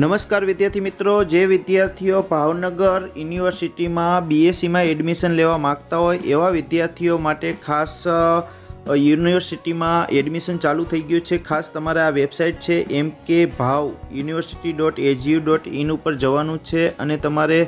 નમસ્કાર વિદ્યાર્થી મિત્રો જે વિદ્યાર્થીઓ ભાવનગર યુનિવર્સિટીમાં બીએસસીમાં e એડમિશન લેવા માગતા હોય એવા વિદ્યાર્થીઓ માટે ખાસ યુનિવર્સિટીમાં એડમિશન ચાલુ થઈ ગયું છે ખાસ તમારે આ વેબસાઇટ છે એમ કે ભાવ university dot edu dot in ઉપર જવાનું છે અને તમારે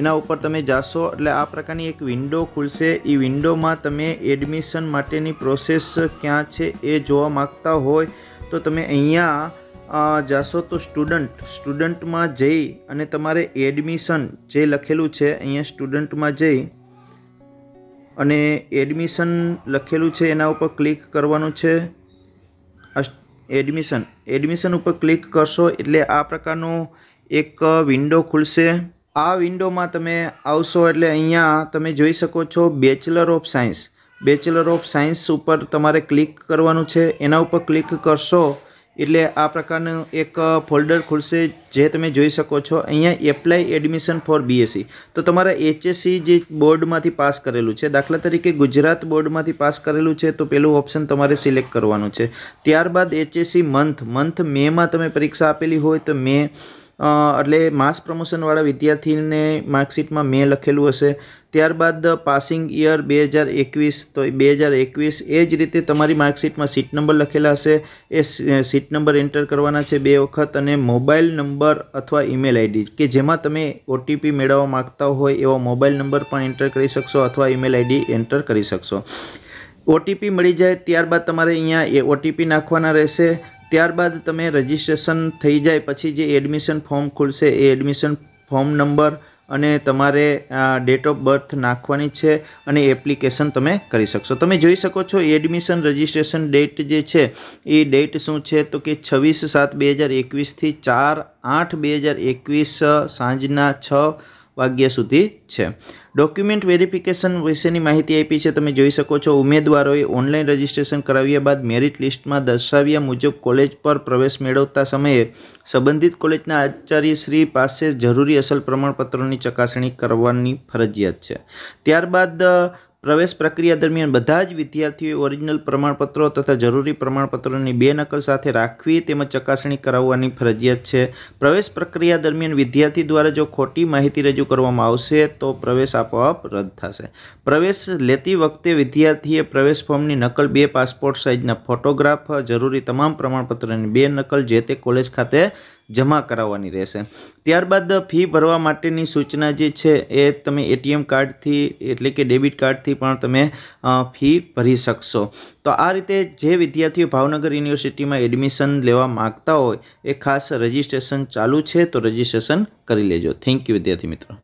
એના ઉપર તમે જાશો એટલે આ પ્રકારની એક વિન્ડો ખુલશે એ વિન્ડોમાં તમે એડમિશન માટેની પ્રોસેસ ક્યાં છે એ જોવા માગતા હોય તો તમે અહીંયા જશો તો સ્ટુડન્ટ સ્ટુડન્ટમાં જઈ અને તમારે એડમિશન જે લખેલું છે અહીંયા સ્ટુડન્ટમાં જઈ અને એડમિશન લખેલું છે એના ઉપર ક્લિક કરવાનું છે એડમિશન એડમિશન ઉપર ક્લિક કરશો એટલે આ પ્રકારનું એક વિન્ડો ખુલશે આ વિન્ડોમાં તમે આવશો એટલે અહીંયા તમે જોઈ શકો છો bachelor of science bachelor of science ઉપર તમારે ક્લિક કરવાનું છે એના ઉપર ક્લિક કરશો એટલે આ પ્રકારનું એક ફોલ્ડર ખુલશે જે તમે જોઈ શકો છો અહીંયા એપ્લાય એડમિશન ફોર બીએસસી તો તમારા એચએસસી e જે બોર્ડમાંથી પાસ કરેલું છે દાખલા તરીકે ગુજરાત બોર્ડમાંથી પાસ કરેલું છે તો પેલું ઓપ્શન તમારે સિલેક્ટ કરવાનું છે ત્યારબાદ એચએસસી મંથ મંથ મેમાં તમે પરીક્ષા આપેલી હોય તો મેં એટલે માસ પ્રમોશનવાળા વિદ્યાર્થીને માર્કશીટમાં મેં લખેલું હશે ત્યારબાદ પાસિંગ યર બે હજાર એકવીસ તો બે હજાર એકવીસ એ જ રીતે તમારી માર્કશીટમાં સીટ નંબર લખેલા હશે એ સીટ નંબર એન્ટર કરવાના છે બે વખત અને મોબાઈલ નંબર અથવા ઈમેલ આઈડી કે જેમાં તમે ઓટીપી મેળવવા માગતા હોય એવો મોબાઈલ નંબર પણ એન્ટર કરી શકશો અથવા ઈમેલ આઈડી એન્ટર કરી શકશો ઓટીપી મળી જાય ત્યારબાદ તમારે અહીંયા એ ઓટીપી નાખવાના રહેશે ત્યારબાદ તમે રજીસ્ટ્રેશન થઈ જાય પછી જે એડમિશન ફોર્મ ખુલશે એ એડમિશન ફોર્મ નંબર અને તમારે ડેટ ઓફ બર્થ નાખવાની છે અને એપ્લિકેશન તમે કરી શકશો તમે જોઈ શકો છો એડમિશન રજીસ્ટ્રેશન ડેટ જે છે એ ડેટ શું છે તો કે છવ્વીસ સાત બે હજાર એકવીસથી ચાર આઠ બે હજાર એકવીસ સાંજના છ વાગ્યા સુધી છે ડોક્યુમેન્ટ વેરિફિકેશન વિશેની માહિતી આપી છે તમે જોઈ શકો છો ઉમેદવારોએ ઓનલાઈન રજિસ્ટ્રેશન કરાવ્યા બાદ મેરિટ લિસ્ટમાં દર્શાવ્યા મુજબ કોલેજ પર પ્રવેશ મેળવતા સમયે સંબંધિત કોલેજના આચાર્યશ્રી પાસે જરૂરી અસલ પ્રમાણપત્રોની ચકાસણી કરવાની ફરજિયાત છે ત્યારબાદ પ્રવેશ પ્રક્રિયા દરમિયાન બધા જ વિદ્યાર્થીઓએ ઓરિજિનલ પ્રમાણપત્રો તથા જરૂરી પ્રમાણપત્રોની બે નકલ સાથે રાખવી તેમજ ચકાસણી કરાવવાની ફરજિયાત છે પ્રવેશ પ્રક્રિયા દરમિયાન વિદ્યાર્થી દ્વારા જો ખોટી માહિતી રજૂ કરવામાં આવશે તો પ્રવેશ આપોઆપ રદ થશે પ્રવેશ લેતી વખતે વિદ્યાર્થીએ પ્રવેશ ફોર્મની નકલ બે પાસપોર્ટ સાઇઝના ફોટોગ્રાફ જરૂરી તમામ પ્રમાણપત્રની બે નકલ જે તે કોલેજ ખાતે જમા કરાવવાની રહેશે ત્યારબાદ ફી ભરવા માટેની સૂચના જે છે એ તમે એટીએમ કાર્ડથી એટલે કે ડેબિટ કાર્ડથી પણ તમે ફી ભરી શકશો તો આ રીતે જે વિદ્યાર્થીઓ ભાવનગર યુનિવર્સિટીમાં એડમિશન લેવા માગતા હોય એ ખાસ રજિસ્ટ્રેશન ચાલુ છે તો રજિસ્ટ્રેશન કરી લેજો થેન્ક યુ વિદ્યાર્થી મિત્રો